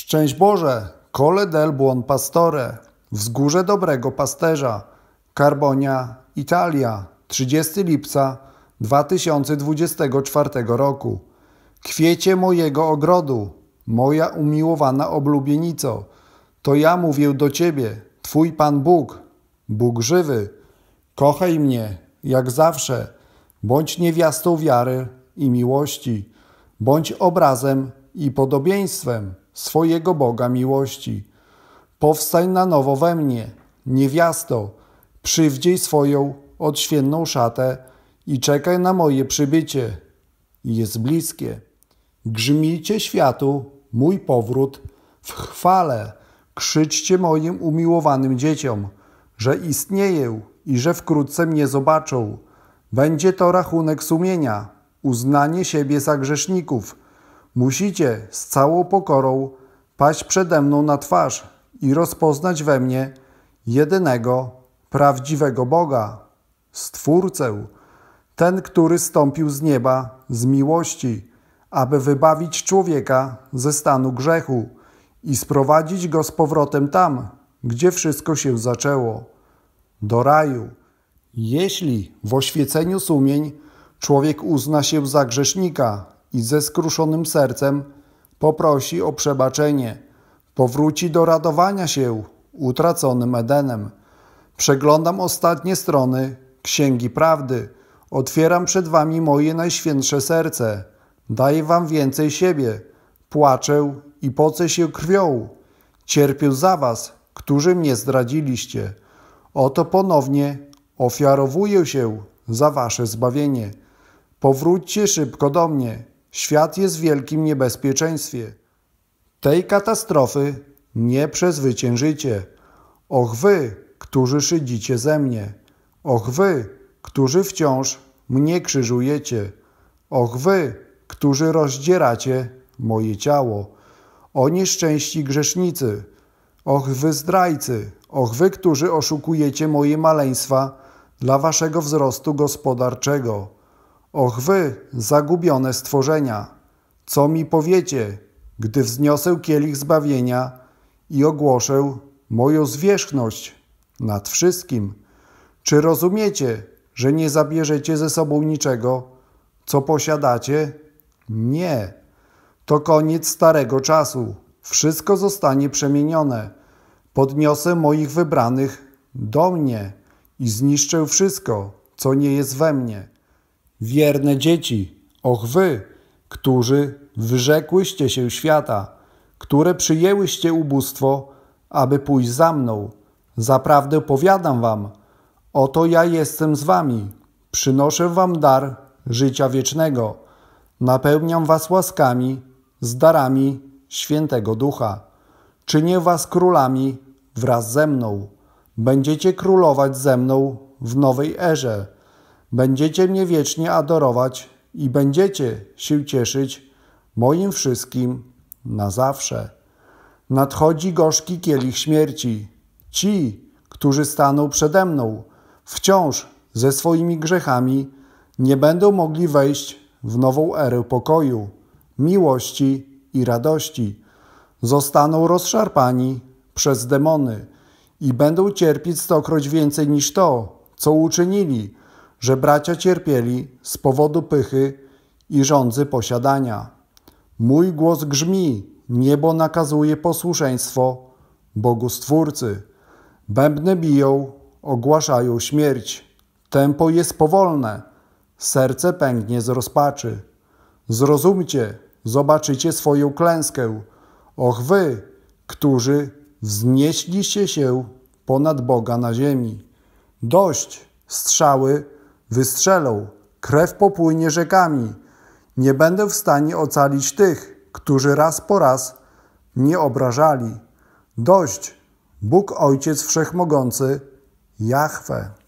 Szczęść Boże, kole del buon pastore, wzgórze dobrego pasterza, Carbonia, Italia, 30 lipca 2024 roku. Kwiecie mojego ogrodu, moja umiłowana oblubienico, to ja mówię do Ciebie, Twój Pan Bóg, Bóg żywy, kochaj mnie, jak zawsze, bądź niewiastą wiary i miłości, bądź obrazem i podobieństwem swojego Boga miłości. Powstań na nowo we mnie, niewiasto, przywdziej swoją odświętną szatę i czekaj na moje przybycie. Jest bliskie. Grzmijcie światu mój powrót w chwale. Krzyczcie moim umiłowanym dzieciom, że istnieję i że wkrótce mnie zobaczą. Będzie to rachunek sumienia, uznanie siebie za grzeszników – Musicie z całą pokorą paść przede mną na twarz i rozpoznać we mnie jedynego, prawdziwego Boga, Stwórcę, ten, który stąpił z nieba z miłości, aby wybawić człowieka ze stanu grzechu i sprowadzić go z powrotem tam, gdzie wszystko się zaczęło do raju. Jeśli w oświeceniu sumień człowiek uzna się za grzesznika i ze skruszonym sercem poprosi o przebaczenie, powróci do radowania się utraconym Edenem. Przeglądam ostatnie strony Księgi Prawdy. Otwieram przed Wami moje najświętsze serce. Daję Wam więcej siebie. Płaczę i pocę się krwią. Cierpię za Was, którzy mnie zdradziliście. Oto ponownie ofiarowuję się za Wasze zbawienie. Powróćcie szybko do mnie. Świat jest w wielkim niebezpieczeństwie. Tej katastrofy nie przezwyciężycie. Och wy, którzy szydzicie ze mnie. Och wy, którzy wciąż mnie krzyżujecie. Och wy, którzy rozdzieracie moje ciało. O nieszczęści grzesznicy! Och wy zdrajcy! Och wy, którzy oszukujecie moje maleństwa dla waszego wzrostu gospodarczego! Och wy, zagubione stworzenia, co mi powiecie, gdy wzniosę kielich zbawienia i ogłoszę moją zwierzchność nad wszystkim? Czy rozumiecie, że nie zabierzecie ze sobą niczego, co posiadacie? Nie. To koniec starego czasu. Wszystko zostanie przemienione. Podniosę moich wybranych do mnie i zniszczę wszystko, co nie jest we mnie. Wierne dzieci, och wy, którzy wyrzekłyście się świata, które przyjęłyście ubóstwo, aby pójść za mną. Zaprawdę powiadam wam, oto ja jestem z wami, przynoszę wam dar życia wiecznego, napełniam was łaskami, z darami świętego ducha. Czynię was królami wraz ze mną. Będziecie królować ze mną w nowej erze Będziecie mnie wiecznie adorować i będziecie się cieszyć moim wszystkim na zawsze. Nadchodzi gorzki kielich śmierci. Ci, którzy staną przede mną, wciąż ze swoimi grzechami, nie będą mogli wejść w nową erę pokoju, miłości i radości. Zostaną rozszarpani przez demony i będą cierpieć stokroć więcej niż to, co uczynili że bracia cierpieli z powodu pychy i żądzy posiadania. Mój głos grzmi, niebo nakazuje posłuszeństwo Bogu Stwórcy. Bębny biją, ogłaszają śmierć. Tempo jest powolne, serce pęknie z rozpaczy. Zrozumcie, zobaczycie swoją klęskę. Och wy, którzy wznieśliście się ponad Boga na ziemi. Dość strzały Wystrzelą, krew popłynie rzekami. Nie będę w stanie ocalić tych, którzy raz po raz mnie obrażali. Dość, Bóg Ojciec Wszechmogący, Jahwe.